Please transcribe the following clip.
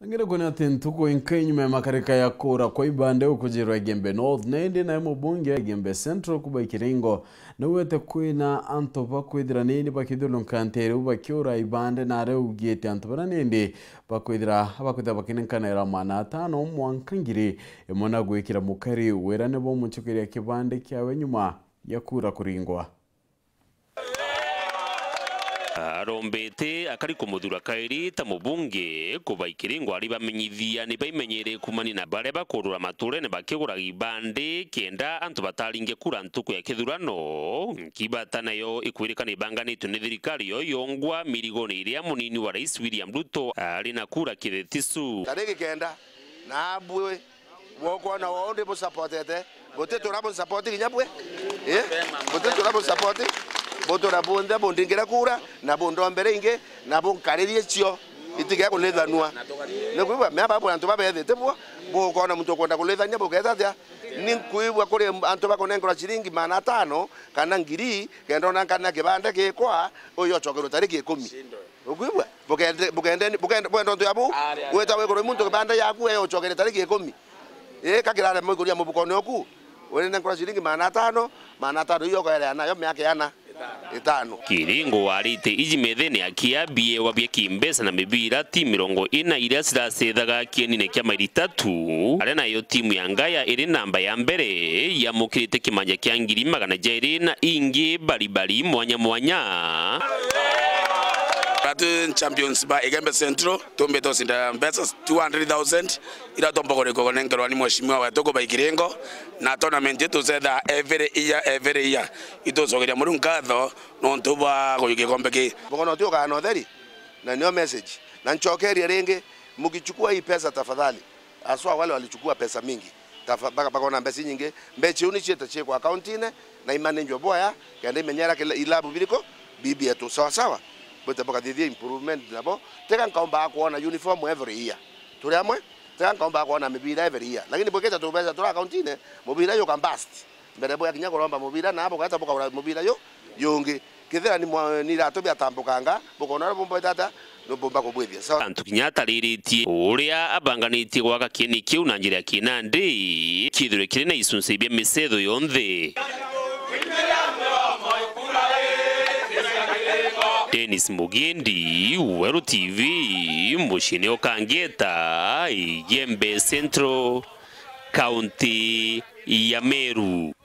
tangire gone ati ntuko enka inyuma ya makarika ya kura kwa ibande ukujirwa gembe North nendi naye mubunge gembe Central kuba ikiringo na na uwete niwete nini pa bakwithira nindi bakithulunkantire ubakiura ibande na nare ugiete antu bara nindi bakwithira abakwithira bakinenkanira mwana atano mwanka ngiri imwe na gwikira mukari wera nibo ya kibande kia wenyuma ya kura kuringwa arombete akari kumuthura kairi ta mubunge kuba ikiringo ari bamenyithia ni baimenyere kumani na baria bakurura maturene bakiguraga ibande kenda antu bataringe kura ntuku ya kithurano nkibata nayo ikwirika ni banganitwe ni thirikari yo yongwa mirigo ni iria munini wa rais William Ruto ari na kura kithetisu kenda nabwe wokona woundi musapotete buti turamusapoti kinyabwe buti supporti boto la bonthe bundu ingira kura na bondo ambere inge na bon bunkaririe cio itiga kulithanua ni kwibwa me babu antu babethete bwo bukona muntu kwenda kulithania buketha thia ni kuwa anto ba antu bakunengora ciringi mana tano kana ngiri kendo na kana kibande gikwa oyo chokero tariki tari gikumi ukwibwa bukende bukende bukende ntu yabu weta wekoro muntu kibande yaku eyo chokere tari gikumi ee kakirare mwikuria mubukone oku uri nengora ciringi mana tano mana tano iyo kaere ana yo miaka yana itano kiringo warite iji methene akiambie wabia kimbesa na mibira timu rongo ina iria ciracethaga kienine kia mairi tatu aria nayo timu ya ngaya iri namba ya mbere ya kimanja kia ngiri magana jairi na ingi baribari mwanya mwanya tu Champions ba Igembe Central tumbe to sinda mbesa 200,000 ila tombo ko ko kone ani ni wa toko ba Kirengo na tournament yetu setha every year every year ito itucogeria muri ngatho no nontu bwa gugikombe ki boko no tu no theri na nio message na nchokeri ringi mukichukua hii pesa tafadhali aswa wale walichukua pesa mingi bakona mbesi nyingi mbechi uni chieta chie kwa akaunti ne na imanenjo boya kende imenyera ilabu biliko bibi yetu sawa sawa the bakathithia improvement nabo tega nkaombaga kuona uniform every year turi every year lakini buketa tumbeca tura akaunti-ini mubira yo kambast mbere bo yakinya kuromba mubira nabo gata bukaura mubira yo yungi kithira ni iratu biatambukanga bukona uria bumboetata nubumba kubwithia so antu kinyatariritie uria abanganitie gwaka kini kiu na njira ya kinandi kithire kiri na icunci bia misetho yonthe Dennis Mugindi, Weru TV, Mushini Okangeta, Yembe Central, County ya Meru.